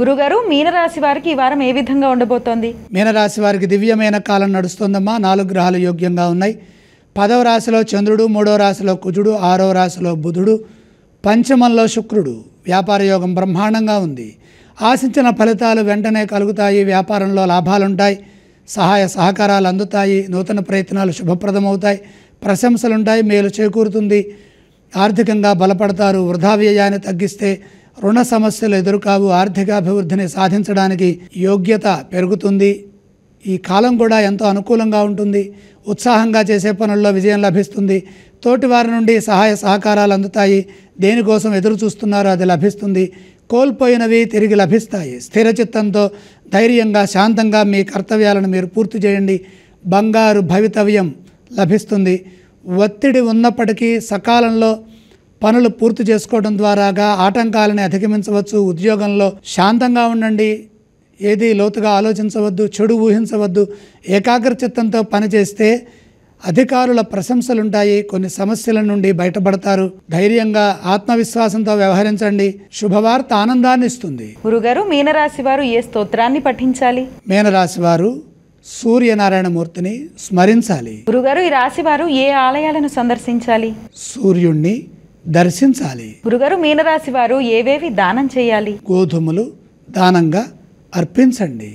గురుగారు మీనరాశి వారికి ఈ వారం ఏ విధంగా ఉండబోతోంది మీనరాశి వారికి దివ్యమైన కాలం నడుస్తుందమ్మా నాలుగు గ్రహాలు యోగ్యంగా ఉన్నాయి పదవ రాశిలో చంద్రుడు మూడవ రాశిలో కుజుడు ఆరవ రాశిలో బుధుడు పంచమంలో శుక్రుడు వ్యాపార యోగం బ్రహ్మాండంగా ఉంది ఆశించిన ఫలితాలు వెంటనే కలుగుతాయి వ్యాపారంలో లాభాలుంటాయి సహాయ సహకారాలు అందుతాయి నూతన ప్రయత్నాలు శుభప్రదమవుతాయి ప్రశంసలుంటాయి మేలు చేకూరుతుంది ఆర్థికంగా బలపడతారు వృధా వ్యయాన్ని తగ్గిస్తే రుణ సమస్యలు ఎదురుకావు ఆర్థికాభివృద్ధిని సాధించడానికి యోగ్యత పెరుగుతుంది ఈ కాలం కూడా ఎంతో అనుకూలంగా ఉంటుంది ఉత్సాహంగా చేసే పనుల్లో విజయం లభిస్తుంది తోటి వారి నుండి సహాయ సహకారాలు అందుతాయి దేనికోసం ఎదురు చూస్తున్నారో అది లభిస్తుంది కోల్పోయినవి తిరిగి లభిస్తాయి స్థిర చిత్తంతో ధైర్యంగా శాంతంగా మీ కర్తవ్యాలను మీరు పూర్తి చేయండి బంగారు భవితవ్యం లభిస్తుంది ఒత్తిడి ఉన్నప్పటికీ సకాలంలో పనులు పూర్తి చేసుకోవడం ద్వారాగా ఆటంకాలని అధిగమించవచ్చు ఉద్యోగంలో శాంతంగా ఉండండి ఏది లోతుగా ఆలోచించవద్దు చెడు ఊహించవద్దు ఏకాగ్రచిత్తంతో పనిచేస్తే అధికారుల ప్రశంసలుంటాయి కొన్ని సమస్యల నుండి బయటపడతారు ధైర్యంగా ఆత్మవిశ్వాసంతో వ్యవహరించండి శుభవార్త ఆనందాన్ని ఇస్తుంది గురుగారు మీనరాశి వారు ఏ స్తోత్రాన్ని పఠించాలి మీనరాశి వారు సూర్యనారాయణమూర్తిని స్మరించాలి గురుగారు ఈ రాశి వారు ఏ ఆలయాలను సందర్శించాలి సూర్యుణ్ణి దర్శించాలి గురుగారు మీనరాశి వారు ఏవేవి దానం చేయాలి గోధుమలు దానంగా అర్పించండి